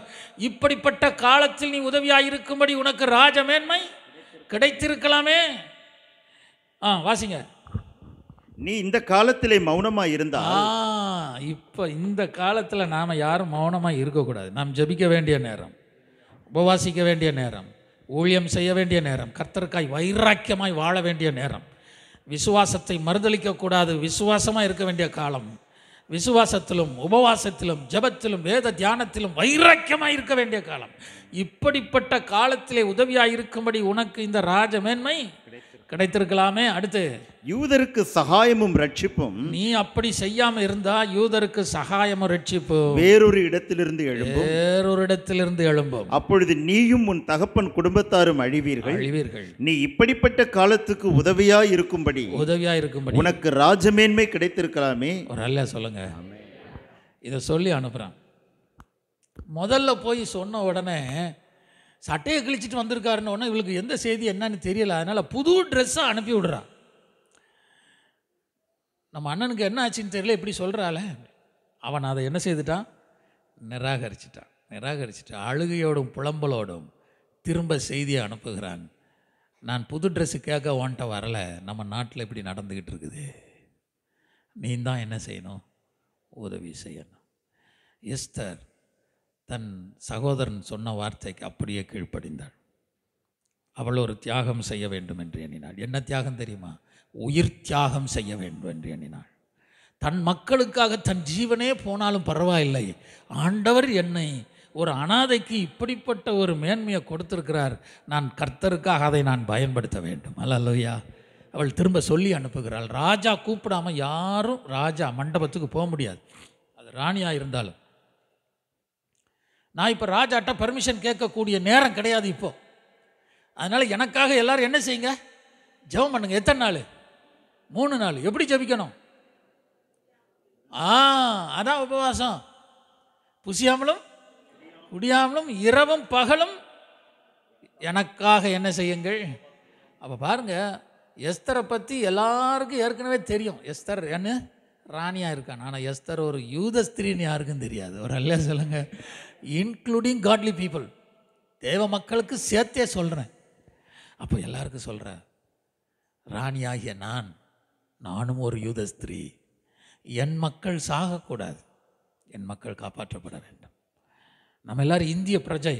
இப்படிப்பட்ட காலத்தில் நீ உதவியாக இருக்கும்படி உனக்கு ராஜ மேன்மை கிடைத்திருக்கலாமே ஆ வாசிங்க நீ இந்த காலத்திலே மௌனமாக இருந்தா இப்போ இந்த காலத்தில் நாம் யாரும் மௌனமாக இருக்கக்கூடாது நாம் ஜபிக்க வேண்டிய நேரம் உபவாசிக்க வேண்டிய நேரம் ஊழியம் செய்ய வேண்டிய நேரம் கர்த்தருக்காய் வைராக்கியமாய் வாழ வேண்டிய நேரம் விசுவாசத்தை மறுதளிக்கக்கூடாது விசுவாசமாக இருக்க வேண்டிய காலம் விசுவாசத்திலும் உபவாசத்திலும் ஜபத்திலும் வேத தியானத்திலும் வைராக்கியமாக இருக்க வேண்டிய காலம் இப்படிப்பட்ட காலத்திலே உதவியாக இருக்கும்படி உனக்கு இந்த ராஜமேன்மை கிடைத்திருக்கலாமே அடுத்து யூதருக்கு சகாயமும் ரட்சிப்பும் நீ அப்படி செய்யாம இருந்தா யூதருக்கு சகாயமும் ரட்சிப்பும் வேறொரு இடத்திலிருந்து எழும்பும் வேறொரு இடத்திலிருந்து எழும்பும் அப்பொழுது நீயும் உன் தகப்பன் குடும்பத்தாரும் அழிவீர்கள் அழிவீர்கள் நீ இப்படிப்பட்ட காலத்துக்கு உதவியா இருக்கும்படி உதவியா இருக்கும்படி உனக்கு ராஜமேன்மை கிடைத்திருக்கலாமே ஒரு நல்ல சொல்லுங்க இதை சொல்லி அனுப்புறான் முதல்ல போய் சொன்ன உடனே சட்டையை கிழிச்சிட்டு வந்திருக்காருன்னு ஒன்று இவளுக்கு எந்த செய்தி என்னன்னு தெரியல அதனால் புது ட்ரெஸ்ஸாக அனுப்பி விடுறான் நம்ம அண்ணனுக்கு என்ன ஆச்சுன்னு தெரியல இப்படி சொல்கிறாள் அவன் அதை என்ன செய்துட்டான் நிராகரிச்சிட்டான் நிராகரிச்சுட்டு அழுகையோடும் புலம்பலோடும் திரும்ப செய்தியை அனுப்புகிறான் நான் புது ட்ரெஸ்ஸு கேட்க வான்ட்ட வரலை நம்ம நாட்டில் இப்படி நடந்துக்கிட்டு இருக்குது நீ தான் என்ன செய்யணும் உதவி செய்யணும் எஸ்தர் தன் சகோதரன் சொன்ன வார்த்தைக்கு அப்படியே கீழ்ப்படிந்தாள் அவள் ஒரு தியாகம் செய்ய வேண்டும் என்று எண்ணினாள் என்ன தியாகம் தெரியுமா உயிர் தியாகம் செய்ய வேண்டும் என்று எண்ணினாள் தன் மக்களுக்காக தன் ஜீவனே போனாலும் பரவாயில்லை ஆண்டவர் என்னை ஒரு அனாதைக்கு இப்படிப்பட்ட ஒரு மேன்மையை கொடுத்திருக்கிறார் நான் கர்த்தருக்காக அதை நான் பயன்படுத்த வேண்டும் அல்லல்லையா அவள் திரும்ப சொல்லி அனுப்புகிறாள் ராஜா கூப்பிடாமல் யாரும் ராஜா மண்டபத்துக்கு போக முடியாது அது ராணியாக இருந்தாலும் நான் இப்போ ராஜாட்ட பர்மிஷன் கேட்கக்கூடிய நேரம் கிடையாது இப்போது அதனால் எனக்காக எல்லோரும் என்ன செய்யுங்க ஜெபம் பண்ணுங்க எத்தனை நாள் மூணு நாள் எப்படி ஜபிக்கணும் ஆ அதான் உபவாசம் புசியாமலும் குடியாமலும் இரவும் பகலும் எனக்காக என்ன செய்யுங்கள் அப்போ பாருங்கள் எஸ்தரை பற்றி எல்லாருக்கும் ஏற்கனவே தெரியும் எஸ்தர் என்ன ராணியாக இருக்கான் ஆனால் எஸ்தர் ஒரு யூத ஸ்திரீன்னு யாருக்கும் தெரியாது ஒரு அல்ல சொல்லுங்க இன்க்ளூடிங் காட்லி பீப்புள் தேவ மக்களுக்கு சேர்த்தே சொல்கிறேன் அப்போ எல்லாருக்கும் சொல்கிறேன் ராணியாகிய நான் நானும் ஒரு யூத ஸ்திரீ என் மக்கள் சாகக்கூடாது என் மக்கள் காப்பாற்றப்பட வேண்டும் நம்ம எல்லோரும் இந்திய பிரஜை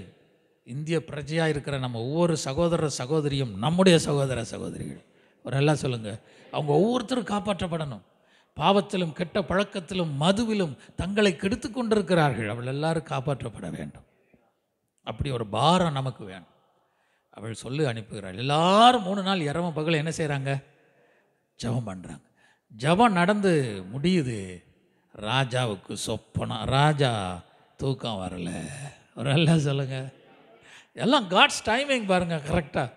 இந்திய பிரஜையாக இருக்கிற நம்ம ஒவ்வொரு சகோதர சகோதரியும் நம்முடைய சகோதர சகோதரிகள் ஒரு எல்லாம் சொல்லுங்கள் அவங்க ஒவ்வொருத்தரும் காப்பாற்றப்படணும் பாவத்திலும் கெட்ட பழக்கத்திலும் மதுவிலும் தங்களை கெடுத்து கொண்டிருக்கிறார்கள் அவள் எல்லாரும் காப்பாற்றப்பட வேண்டும் அப்படி ஒரு பாரம் நமக்கு வேணும் அவள் சொல்லி அனுப்புகிறாள் எல்லாரும் மூணு நாள் இரவ பகல் என்ன செய்கிறாங்க ஜபம் பண்ணுறாங்க ஜபம் நடந்து முடியுது ராஜாவுக்கு சொப்பனம் ராஜா தூக்கம் வரல ஒரு எல்லாம் சொல்லுங்கள் எல்லாம் காட்ஸ் டைமிங் பாருங்கள் கரெக்டாக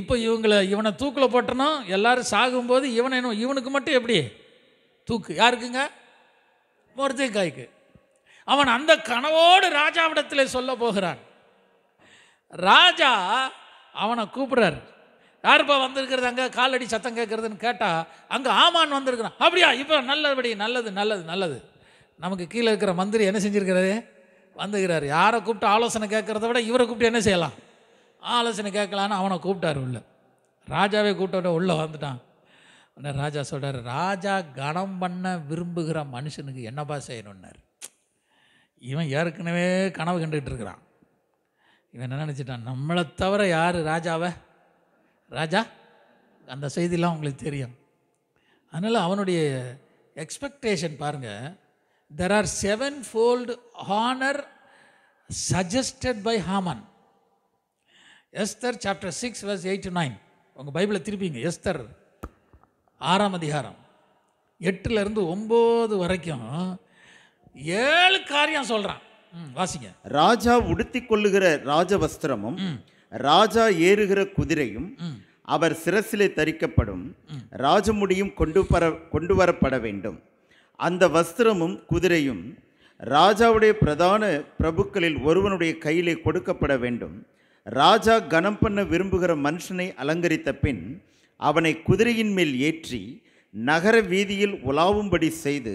இப்போ இவங்களை இவனை தூக்கில் போட்டனா எல்லோரும் சாகும்போது இவனை இவனுக்கு மட்டும் எப்படி தூக்கு யாருக்குங்க மொர்தேக்காய்க்கு அவன் அந்த கனவோடு ராஜாவிடத்தில் சொல்ல போகிறான் ராஜா அவனை கூப்பிடுறார் யாருப்பா வந்திருக்கிறது அங்கே காலடி சத்தம் கேட்குறதுன்னு கேட்டால் அங்கே ஆமான் வந்திருக்கிறான் அப்படியா இப்போ நல்லபடி நல்லது நல்லது நல்லது நமக்கு கீழே இருக்கிற மந்திரி என்ன செஞ்சுருக்கிறது வந்துக்கிறார் யாரை கூப்பிட்டு ஆலோசனை கேட்குறத விட இவரை கூப்பிட்டு என்ன செய்யலாம் ஆலோசனை கேட்கலான்னு அவனை கூப்பிட்டாரு உள்ள ராஜாவே கூப்பிட்டோட உள்ளே வந்துட்டான் ஆனால் ராஜா சொல்கிறார் ராஜா கனம் பண்ண விரும்புகிற மனுஷனுக்கு என்னப்பா செய்யணுன்னார் இவன் ஏற்கனவே கனவு கண்டுக்கிட்டு இருக்கிறான் இவன் என்ன நினச்சிட்டான் நம்மளை தவிர யார் ராஜாவை ராஜா அந்த செய்திலாம் உங்களுக்கு தெரியும் அதனால் அவனுடைய எக்ஸ்பெக்டேஷன் பாருங்கள் there are seven fold honour suggested by Haman Esther chapter six verse eight to nine உங்கள் பைபிளை திருப்பிங்க எஸ்தர் ஆறாம் அதிகாரம் எட்டுலேருந்து ஒம்பது வரைக்கும் ஏழு காரியம் சொல்கிறான் வாசிங்க ராஜா உடுத்தி கொள்ளுகிற ராஜ வஸ்திரமும் ராஜா ஏறுகிற குதிரையும் அவர் சிரசிலே தரிக்கப்படும் ராஜமுடியும் கொண்டு வர கொண்டு வரப்பட வேண்டும் அந்த வஸ்திரமும் குதிரையும் ராஜாவுடைய பிரதான பிரபுக்களில் ஒருவனுடைய கையிலே கொடுக்கப்பட வேண்டும் ராஜா கனம் பண்ண விரும்புகிற மனுஷனை அலங்கரித்த பின் அவனை குதிரையின் மேல் ஏற்றி நகர வீதியில் உலாவும்படி செய்து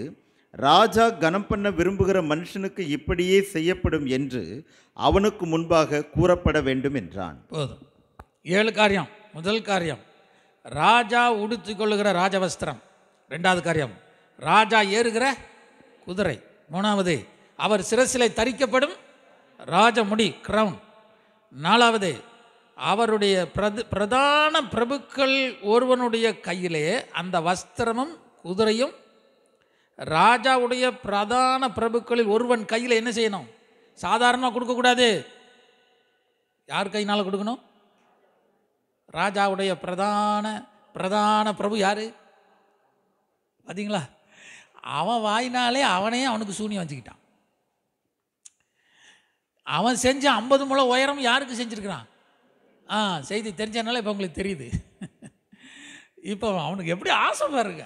ராஜா கனம் பண்ண விரும்புகிற மனுஷனுக்கு இப்படியே செய்யப்படும் என்று அவனுக்கு முன்பாக கூறப்பட வேண்டும் என்றான் போதும் ஏழு காரியம் முதல் காரியம் ராஜா உடுத்து கொள்ளுகிற ராஜவஸ்திரம் ரெண்டாவது காரியம் ராஜா ஏறுகிற குதிரை மூணாவது அவர் சிரசிலை தரிக்கப்படும் ராஜமுடி கிரவுன் நாலாவது அவருடைய பிரது பிரதான பிரபுக்கள் ஒருவனுடைய கையிலே அந்த வஸ்திரமும் குதிரையும் ராஜாவுடைய பிரதான பிரபுக்களில் ஒருவன் கையில் என்ன செய்யணும் சாதாரணமாக கொடுக்கக்கூடாது யார் கையினால் கொடுக்கணும் ராஜாவுடைய பிரதான பிரதான பிரபு யார் பார்த்தீங்களா அவன் வாயினாலே அவனே அவனுக்கு சூனியம் வச்சுக்கிட்டான் அவன் செஞ்ச ஐம்பது முளை உயரம் யாருக்கு செஞ்சுருக்கிறான் ஆ செய்தி தெரிஞ்சதுனால இப்போ உங்களுக்கு தெரியுது இப்போ அவனுக்கு எப்படி ஆசை பாருங்க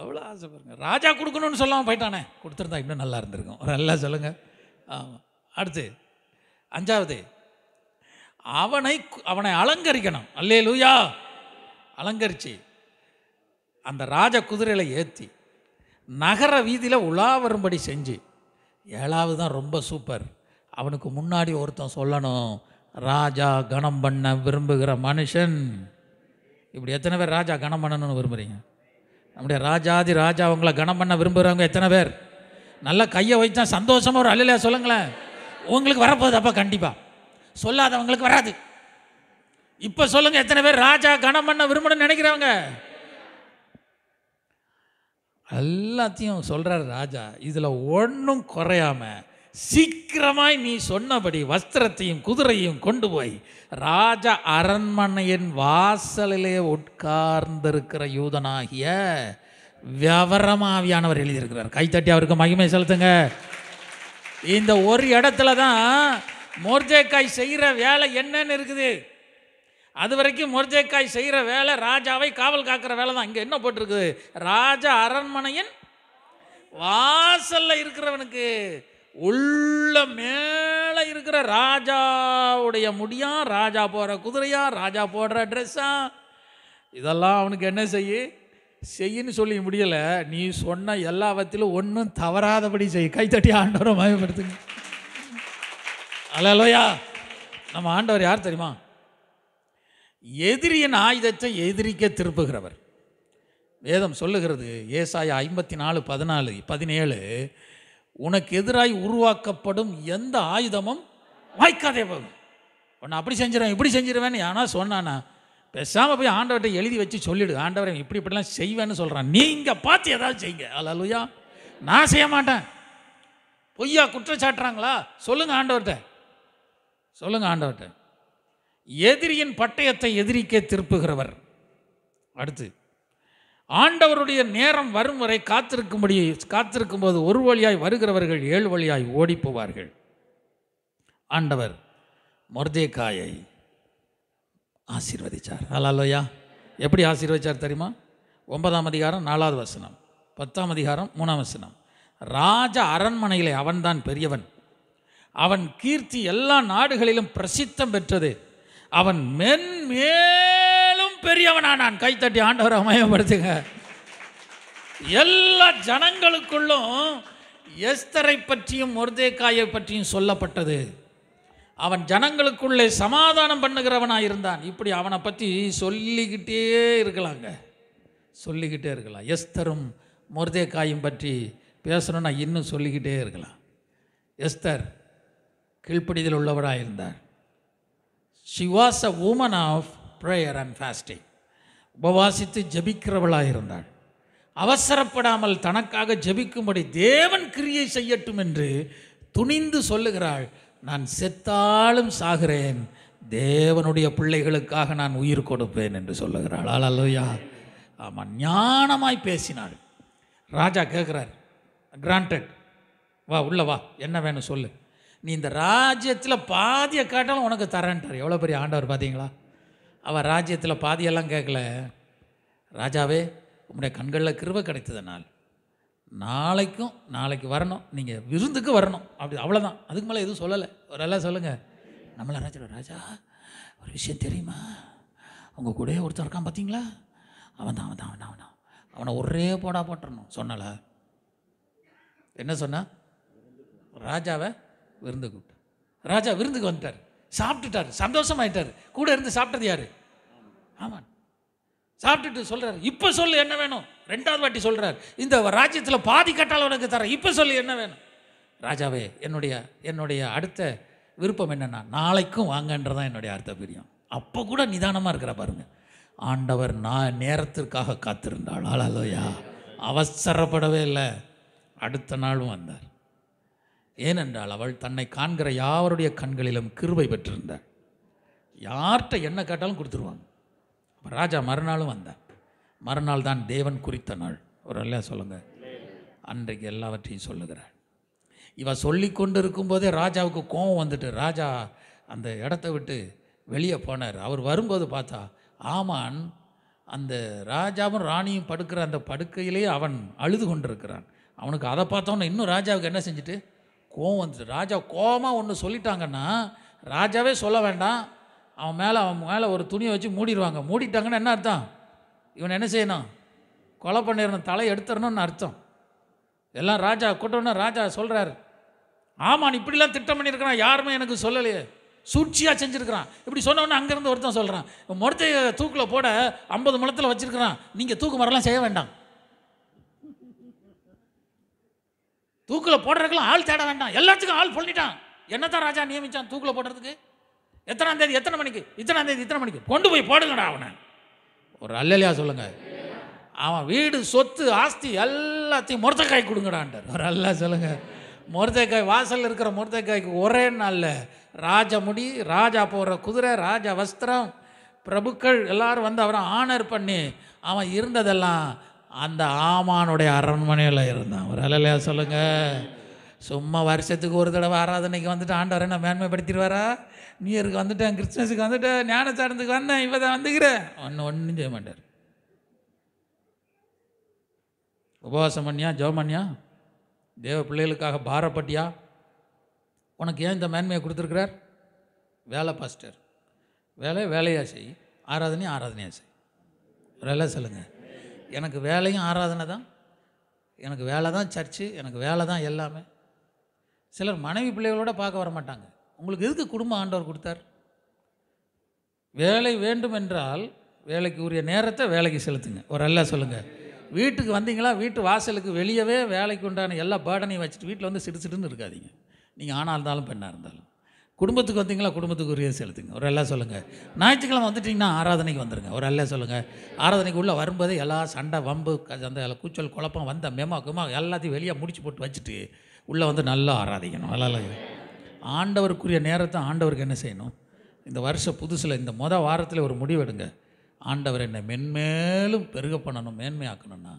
அவ்வளோ ஆசை பாருங்க ராஜா கொடுக்கணும்னு சொல்லாமல் போயிட்டானே கொடுத்துருந்தா இன்னும் நல்லா இருந்திருக்கும் நல்லா சொல்லுங்கள் ஆமாம் அடுத்து அஞ்சாவது அவனை அவனை அலங்கரிக்கணும் அல்லே லூயா அலங்கரிச்சு அந்த ராஜ குதிரையில் ஏற்றி நகர வீதியில் உலா வரும்படி செஞ்சு ஏழாவது தான் ரொம்ப சூப்பர் அவனுக்கு முன்னாடி ஒருத்தன் சொல்லணும் ராஜா கணம் பண்ண விரும்புகிற மனுஷன் இப்படி எத்தனை பேர் ராஜா கணம் பண்ணணும்னு விரும்புகிறீங்க நம்முடைய ராஜாதி ராஜா உங்களை கணம் பண்ண விரும்புகிறவங்க எத்தனை பேர் நல்லா கையை வைத்தா சந்தோஷமாக ஒரு அழிலையா சொல்லுங்களேன் உங்களுக்கு வரப்போகுது அப்போ கண்டிப்பாக சொல்லாதவங்களுக்கு வராது இப்போ சொல்லுங்கள் எத்தனை பேர் ராஜா கணம் பண்ண விரும்பணும்னு நினைக்கிறவங்க எல்லாத்தையும் சொல்கிறார் ராஜா இதில் ஒன்றும் குறையாமல் சீக்கிரமாய் நீ சொன்னபடி வஸ்திரத்தையும் குதிரையும் கொண்டு போய் ராஜ அரண்மனையின் வாசலிலே உட்கார்ந்திருக்கிற யூதனாகிய விவரமாவியானவர் எழுதியிருக்கிறார் கைத்தட்டி அவருக்கு மகிமை செலுத்துங்க இந்த ஒரு இடத்துல தான் மோர்ஜேக்காய் செய்கிற வேலை என்னன்னு இருக்குது அது வரைக்கும் மோர்ஜேக்காய் செய்கிற வேலை ராஜாவை காவல் காக்கிற வேலை தான் இங்கே என்ன போட்டிருக்குது ராஜ அரண்மனையின் வாசலில் இருக்கிறவனுக்கு உள்ள மேலே இருக்கிற ராஜாவுடைய முடியா ராஜா போகிற குதிரையா ராஜா போடுற ட்ரெஸ்ஸா இதெல்லாம் அவனுக்கு என்ன செய்ய செய்யின்னு சொல்லி முடியலை நீ சொன்ன எல்லாவற்றிலும் ஒன்றும் தவறாதபடி செய் கைத்தட்டி ஆண்டவரை மயப்படுத்துங்க அலலோயா நம்ம ஆண்டவர் யார் தெரியுமா எதிரியின் ஆயுதத்தை எதிரிக்க திருப்புகிறவர் வேதம் சொல்லுகிறது ஏசாய ஐம்பத்தி நாலு பதினாலு பதினேழு உனக்கு எதிராய் உருவாக்கப்படும் எந்த ஆயுதமும் வாய்க்காதே போகும் உன்னை அப்படி செஞ்சிருவேன் இப்படி செஞ்சிருவேன்னு ஆனால் சொன்னானா பேசாமல் போய் ஆண்டவர்கிட்ட எழுதி வச்சு சொல்லிடு ஆண்டவரை இப்படி இப்படிலாம் செய்வேன்னு சொல்கிறான் நீங்கள் பார்த்து ஏதாவது செய்யுங்க அலலுயா நான் செய்ய மாட்டேன் பொய்யா குற்றச்சாட்டுறாங்களா சொல்லுங்கள் ஆண்டவர்கிட்ட சொல்லுங்கள் ஆண்டவர்கிட்ட எதிரியின் பட்டயத்தை எதிரிக்கே திருப்புகிறவர் அடுத்து ஆண்டவருடைய நேரம் வரும் வரை காத்திருக்கும்படி காத்திருக்கும்போது ஒரு வழியாய் வருகிறவர்கள் ஏழு வழியாய் ஓடி போவார்கள் ஆண்டவர் மொர்தேக்காயை ஆசீர்வதித்தார் லோயா எப்படி ஆசீர்வதித்தார் தெரியுமா ஒன்பதாம் அதிகாரம் நாலாவது வசனம் பத்தாம் அதிகாரம் மூணாம் வசனம் ராஜ அரண்மனையிலே அவன்தான் பெரியவன் அவன் கீர்த்தி எல்லா நாடுகளிலும் பிரசித்தம் பெற்றது அவன் மென்மே பெரியவனா நான் கைத்தட்டி ஆண்டவரை அமயப்படுத்துங்க எல்லா ஜனங்களுக்குள்ளும் எஸ்தரை பற்றியும் முர்தேக்காயை பற்றியும் சொல்லப்பட்டது அவன் ஜனங்களுக்குள்ளே சமாதானம் பண்ணுகிறவனாக இருந்தான் இப்படி அவனை பற்றி சொல்லிக்கிட்டே இருக்கலாங்க சொல்லிக்கிட்டே இருக்கலாம் எஸ்தரும் முர்தேக்காயும் பற்றி பேசணும்னா இன்னும் சொல்லிக்கிட்டே இருக்கலாம் எஸ்தர் கீழ்ப்படிதல் உள்ளவராக இருந்தார் she was a woman of prayer and fasting உபவாசித்து ஜபிக்கிறவளாக இருந்தாள் அவசரப்படாமல் தனக்காக ஜபிக்கும்படி தேவன் கிரியை செய்யட்டும் என்று துணிந்து சொல்லுகிறாள் நான் செத்தாலும் சாகிறேன் தேவனுடைய பிள்ளைகளுக்காக நான் உயிர் கொடுப்பேன் என்று சொல்லுகிறாள் அல்லையா ஆமாம் ஞானமாய் பேசினாள் ராஜா கேட்குறார் கிராண்டட் வா உள்ள வா என்ன வேணும் சொல்லு நீ இந்த ராஜ்யத்தில் பாதியை காட்டாலும் உனக்கு தரேன்ட்டார் எவ்வளோ பெரிய ஆண்டவர் பார்த்தீங்களா அவர் ராஜ்யத்தில் பாதியெல்லாம் கேட்கல ராஜாவே உங்களுடைய கண்களில் கிருவை கிடைத்ததுனால் நாளைக்கும் நாளைக்கு வரணும் நீங்கள் விருந்துக்கு வரணும் அப்படி அவ்வளோதான் அதுக்கு மேலே எதுவும் சொல்லலை ஒரு எல்லாம் சொல்லுங்கள் நம்மளா ராஜா ராஜா ஒரு விஷயம் தெரியுமா உங்கள் கூட ஒருத்தர் இருக்கான் பார்த்தீங்களா அவன் தான் அவன் தான் அவன் அவன் அவனை ஒரே போடா போட்டுறணும் சொன்னல என்ன சொன்னால் ராஜாவை விருந்து கூப்பிட்டு ராஜா விருந்துக்கு வந்துட்டார் சாப்பிட்டுட்டார் சந்தோஷமாயிட்டார் கூட இருந்து சாப்பிட்டது யார் ஆமாம் சாப்பிட்டுட்டு சொல்கிறார் இப்போ சொல்லு என்ன வேணும் ரெண்டாவது வாட்டி சொல்கிறார் இந்த ராஜ்யத்தில் பாதி கட்டால் உனக்கு தரேன் இப்போ சொல்லு என்ன வேணும் ராஜாவே என்னுடைய என்னுடைய அடுத்த விருப்பம் என்னென்னா நாளைக்கும் வாங்கன்றதான் என்னுடைய அர்த்த பிரியம் அப்போ கூட நிதானமாக இருக்கிற பாருங்கள் ஆண்டவர் நான் நேரத்திற்காக காத்திருந்தாள் அலலோயா அவசரப்படவே இல்லை அடுத்த நாளும் வந்தார் ஏனென்றால் அவள் தன்னை காண்கிற யாவருடைய கண்களிலும் கிருபை பெற்றிருந்தாள் யார்கிட்ட என்ன கேட்டாலும் கொடுத்துருவாங்க ராஜா மறுநாளும் வந்தார் மறுநாள் தான் தேவன் குறித்த நாள் ஒரு நல்ல சொல்லுங்க அன்றைக்கு எல்லாவற்றையும் சொல்லுகிறாள் இவ சொல்லி கொண்டு இருக்கும்போதே ராஜாவுக்கு கோபம் வந்துட்டு ராஜா அந்த இடத்த விட்டு வெளியே போனார் அவர் வரும்போது பார்த்தா ஆமான் அந்த ராஜாவும் ராணியும் படுக்கிற அந்த படுக்கையிலேயே அவன் அழுது கொண்டிருக்கிறான் அவனுக்கு அதை பார்த்தோன்னே இன்னும் ராஜாவுக்கு என்ன செஞ்சுட்டு கோவம் வந்துச்சு ராஜா கோபமாக ஒன்று சொல்லிட்டாங்கன்னா ராஜாவே சொல்ல வேண்டாம் அவன் மேலே அவன் மேலே ஒரு துணியை வச்சு மூடிடுவாங்க மூடிட்டாங்கன்னா என்ன அர்த்தம் இவன் என்ன செய்யணும் கொலை பண்ணிடணும் தலை எடுத்துடணும்னு அர்த்தம் எல்லாம் ராஜா கூட்டணும் ராஜா சொல்கிறாரு ஆமாம் இப்படிலாம் திட்டம் பண்ணியிருக்கிறான் யாருமே எனக்கு சொல்லலையே சூழ்ச்சியாக செஞ்சுருக்கிறான் இப்படி சொன்னோன்னே அங்கேருந்து ஒருத்தன் சொல்கிறான் மொடத்தையை தூக்கில் போட ஐம்பது முளத்தில் வச்சுருக்கிறான் நீங்கள் தூக்கு மரம்லாம் செய்ய வேண்டாம் தூக்கில் போடுறதுக்குலாம் ஆள் தேட வேண்டாம் எல்லாத்துக்கும் ஆள் பண்ணிட்டான் என்னத்தான் ராஜா நியமித்தான் தூக்கில் போடுறதுக்கு எத்தனாம் தேதி எத்தனை மணிக்கு இத்தனாம் தேதி இத்தனை மணிக்கு கொண்டு போய் போடுங்கடா அவனை ஒரு அல்லலையா சொல்லுங்க அவன் வீடு சொத்து ஆஸ்தி எல்லாத்தையும் முரத்தக்காய் கொடுங்கடான் ஒரு அல்ல சொல்லுங்க முரத்தக்காய் வாசல் இருக்கிற முரத்தக்காய்க்கு ஒரே நாளில் ராஜ முடி ராஜா போடுற குதிரை ராஜா வஸ்திரம் பிரபுக்கள் எல்லாரும் வந்து அவரை ஆனர் பண்ணி அவன் இருந்ததெல்லாம் அந்த ஆமானுடைய அரண்மனையில் இருந்தான் ஒரு அலையா சொல்லுங்க சும்மா வருஷத்துக்கு ஒரு தடவை ஆராதனைக்கு வந்துட்டு ஆண்டவரை நான் மேன்மைப்படுத்திடுவாரா நியூ இயருக்கு வந்துட்டேன் கிறிஸ்மஸுக்கு வந்துட்டேன் ஞான சாரத்துக்கு வந்தேன் இப்போ தான் வந்துக்கிறேன் ஒன்று ஒன்றும் செய்ய மாட்டார் உபவாசம் பண்ணியா ஜோ பண்ணியா தேவ பிள்ளைகளுக்காக பாரப்பட்டியா உனக்கு ஏன் இந்த மேன்மையை கொடுத்துருக்கிறார் வேலை பாஸ்டர் வேலை வேலையாக செய் ஆராதனை ஆராதனையாக செய் வேலை சொல்லுங்கள் எனக்கு வேலையும் ஆராதனை தான் எனக்கு வேலை தான் சர்ச்சு எனக்கு வேலை தான் எல்லாமே சிலர் மனைவி பிள்ளைகளோட பார்க்க வர மாட்டாங்க உங்களுக்கு எதுக்கு குடும்ப ஆண்டவர் கொடுத்தார் வேலை வேண்டும் என்றால் வேலைக்கு உரிய நேரத்தை வேலைக்கு செலுத்துங்க ஒரு அல்ல சொல்லுங்கள் வீட்டுக்கு வந்தீங்களா வீட்டு வாசலுக்கு வெளியவே வேலைக்கு உண்டான எல்லா பேர்டனையும் வச்சுட்டு வீட்டில் வந்து சிடு இருக்காதிங்க நீங்கள் ஆணாக இருந்தாலும் பெண்ணாக இருந்தாலும் குடும்பத்துக்கு வந்தீங்களா குடும்பத்துக்கு உரிய செலுத்துங்க ஒரு எல்லாம் சொல்லுங்கள் ஞாயிற்றுக்கிழமை வந்துட்டிங்கன்னா ஆராதனைக்கு வந்துடுங்க ஒரு எல்லாம் சொல்லுங்கள் ஆராதனைக்கு உள்ளே வரும்போது எல்லா சண்டை வம்பு அந்த கூச்சல் குழப்பம் வந்த மெமா குமா எல்லாத்தையும் வெளியே முடிச்சு போட்டு வச்சுட்டு உள்ளே வந்து நல்லா ஆராதிக்கணும் நல்லா ஆண்டவருக்குரிய நேரத்தை ஆண்டவருக்கு என்ன செய்யணும் இந்த வருஷ புதுசில் இந்த மொதல் வாரத்தில் ஒரு முடிவெடுங்க ஆண்டவர் என்னை மென்மேலும் பெருக பண்ணணும் மேன்மையாக்கணும்னா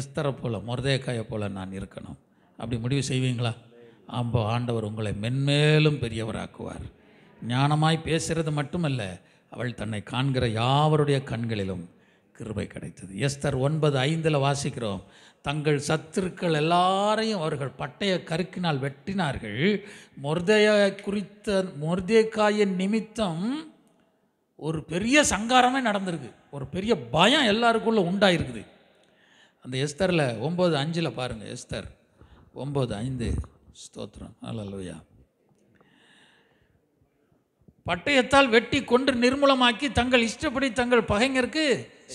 எஸ்தரை போல் முரதேக்காயை போல் நான் இருக்கணும் அப்படி முடிவு செய்வீங்களா அம்ப ஆண்டவர் உங்களை மென்மேலும் பெரியவராக்குவார் ஞானமாய் பேசுகிறது மட்டுமல்ல அவள் தன்னை காண்கிற யாவருடைய கண்களிலும் கிருபை கிடைத்தது எஸ்தர் ஒன்பது ஐந்தில் வாசிக்கிறோம் தங்கள் சத்துருக்கள் எல்லாரையும் அவர்கள் பட்டய கருக்கினால் வெட்டினார்கள் மொர்தைய குறித்த மொர்தேக்காயின் நிமித்தம் ஒரு பெரிய சங்காரமே நடந்திருக்கு ஒரு பெரிய பயம் எல்லாருக்குள்ளே உண்டாயிருக்குது அந்த எஸ்தரில் ஒம்பது அஞ்சில் பாருங்கள் எஸ்தர் ஒம்பது ஐந்து ஸ்தோத்திரம் அல்லவையா பட்டயத்தால் வெட்டி கொன்று நிர்மூலமாக்கி தங்கள் இஷ்டப்படி தங்கள் பகைஞருக்கு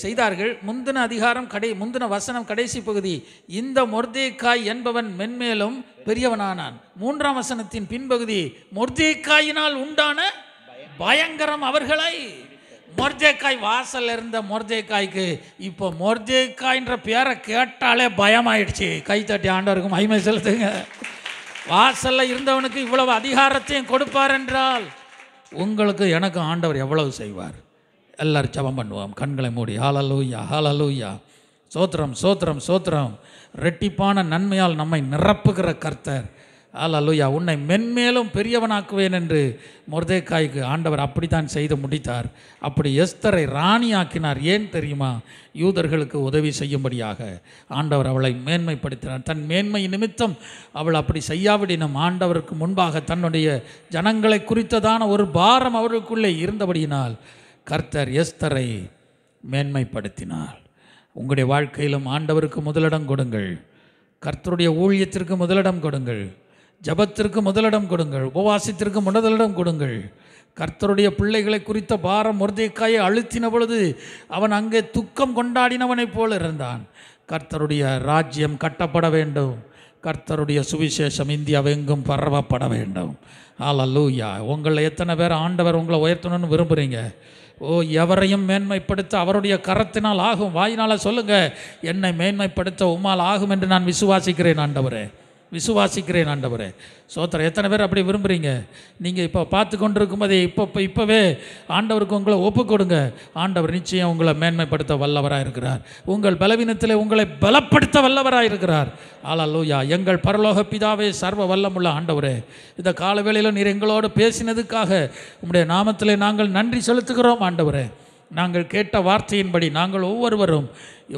செய்தார்கள் முந்தின அதிகாரம் கடை முந்தின வசனம் கடைசி பகுதி இந்த மொர்தேக்காய் என்பவன் மென்மேலும் பெரியவனானான் மூன்றாம் வசனத்தின் பின்பகுதி மொர்தேக்காயினால் உண்டான பயங்கரம் அவர்களை மொர்ஜேக்காய் வாசல் இருந்த மொர்ஜேக்காய்க்கு இப்போ மொர்ஜேக்காய்ன்ற பேரை கேட்டாலே பயமாயிடுச்சு கை தட்டி ஆண்டவருக்கும் மைமை செலுத்துங்க வாசல்ல இருந்தவனுக்கு இவ்வளவு அதிகாரத்தையும் கொடுப்பார் என்றால் உங்களுக்கு எனக்கு ஆண்டவர் எவ்வளவு செய்வார் எல்லோரும் ஜபம் பண்ணுவோம் கண்களை மூடி ஹாலலூயா ஹாலலூயா சோத்திரம் சோத்திரம் சோத்திரம் ரெட்டிப்பான நன்மையால் நம்மை நிரப்புகிற கர்த்தர் லூயா உன்னை மென்மேலும் பெரியவனாக்குவேன் என்று மொர்தேக்காய்க்கு ஆண்டவர் அப்படித்தான் செய்து முடித்தார் அப்படி எஸ்தரை ராணி ஆக்கினார் ஏன் தெரியுமா யூதர்களுக்கு உதவி செய்யும்படியாக ஆண்டவர் அவளை மேன்மைப்படுத்தினார் தன் மேன்மை நிமித்தம் அவள் அப்படி செய்யாவிடினும் ஆண்டவருக்கு முன்பாக தன்னுடைய ஜனங்களை குறித்ததான ஒரு பாரம் அவர்களுக்குள்ளே இருந்தபடியினால் கர்த்தர் எஸ்தரை மேன்மைப்படுத்தினார் உங்களுடைய வாழ்க்கையிலும் ஆண்டவருக்கு முதலிடம் கொடுங்கள் கர்த்தருடைய ஊழியத்திற்கு முதலிடம் கொடுங்கள் ஜபத்திற்கு முதலிடம் கொடுங்கள் உபவாசத்திற்கு முதலிடம் கொடுங்கள் கர்த்தருடைய பிள்ளைகளை குறித்த பாரம் முருதைக்காயை அழுத்தின பொழுது அவன் அங்கே துக்கம் கொண்டாடினவனைப் போல இருந்தான் கர்த்தருடைய ராஜ்யம் கட்டப்பட வேண்டும் கர்த்தருடைய சுவிசேஷம் இந்தியாவெங்கும் பரவப்பட வேண்டும் லூயா உங்களை எத்தனை பேர் ஆண்டவர் உங்களை உயர்த்தணும்னு விரும்புகிறீங்க ஓ எவரையும் மேன்மைப்படுத்த அவருடைய கரத்தினால் ஆகும் வாயினால் சொல்லுங்கள் என்னை மேன்மைப்படுத்த உமால் ஆகும் என்று நான் விசுவாசிக்கிறேன் ஆண்டவரே விசுவாசிக்கிறேன் ஆண்டவரே சோத்திர எத்தனை பேர் அப்படி விரும்புகிறீங்க நீங்கள் இப்போ பார்த்து கொண்டு இருக்கும்போதே இப்போ இப்போ இப்போவே ஆண்டவருக்கு உங்களை ஒப்பு கொடுங்க ஆண்டவர் நிச்சயம் உங்களை மேன்மைப்படுத்த வல்லவராக இருக்கிறார் உங்கள் பலவீனத்தில் உங்களை பலப்படுத்த வல்லவராக இருக்கிறார் லூயா எங்கள் பரலோக பிதாவே சர்வ வல்லமுள்ள ஆண்டவரே இந்த காலவேளையில் நீர் எங்களோடு பேசினதுக்காக உங்களுடைய நாமத்தில் நாங்கள் நன்றி செலுத்துகிறோம் ஆண்டவரே நாங்கள் கேட்ட வார்த்தையின்படி நாங்கள் ஒவ்வொருவரும்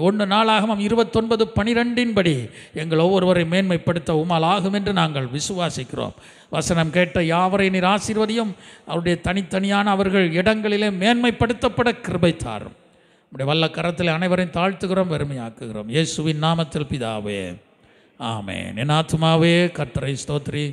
ஒன்று நாளாகமம் இருபத்தொன்பது பனிரெண்டின்படி எங்கள் ஒவ்வொருவரை மேன்மைப்படுத்த உமால் ஆகும் என்று நாங்கள் விசுவாசிக்கிறோம் வசனம் கேட்ட யாவரை நீர் ஆசீர்வதியும் அவருடைய தனித்தனியான அவர்கள் இடங்களிலே மேன்மைப்படுத்தப்பட கிருபை தாரும் நம்முடைய வல்ல கரத்தில் அனைவரையும் தாழ்த்துகிறோம் வெறுமையாக்குகிறோம் இயேசுவின் நாமத்தில் பிதாவே ஆமே நினாத்துமாவே கத்தரை ஸ்தோத்ரி